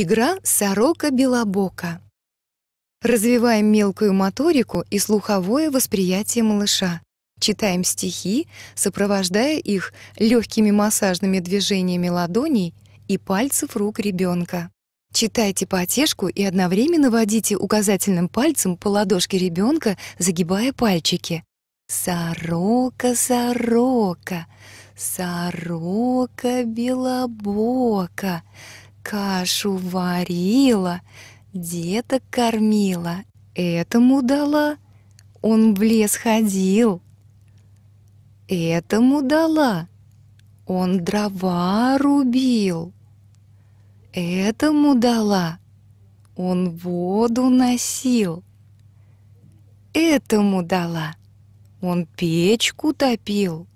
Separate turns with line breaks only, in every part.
Игра «Сорока-белобока». Развиваем мелкую моторику и слуховое восприятие малыша. Читаем стихи, сопровождая их легкими массажными движениями ладоней и пальцев рук ребенка. Читайте потешку и одновременно водите указательным пальцем по ладошке ребенка, загибая пальчики. Сорока, сорока, сорока белобока, кашу варила, деток кормила, этому дала, он в лес ходил. Этому дала, он дрова рубил. Этому дала, он воду носил. Этому дала, он печку топил,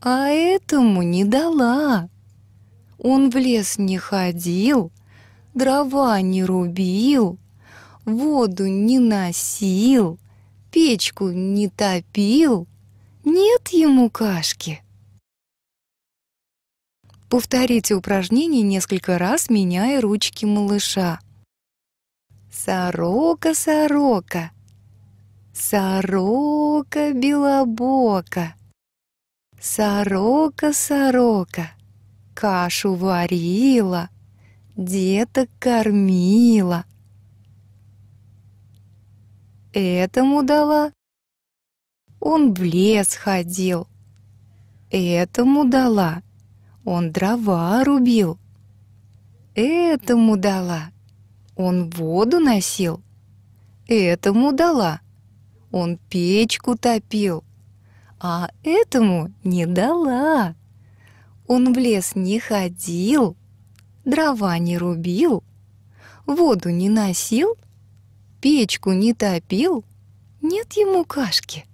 а этому не дала. Он в лес не ходил, дрова не рубил, воду не носил, печку не топил. Нет ему кашки. Повторите упражнение несколько раз, меняя ручки малыша. Сорока, сорока, сорока белобока, сорока, сорока кашу варила, деток кормила. Этому дала. Он в лес ходил. Этому дала. Он дрова рубил. Этому дала. Он воду носил. Этому дала. Он печку топил. А этому не дала. Он в лес не ходил, дрова не рубил, воду не носил, печку не топил, нет ему кашки.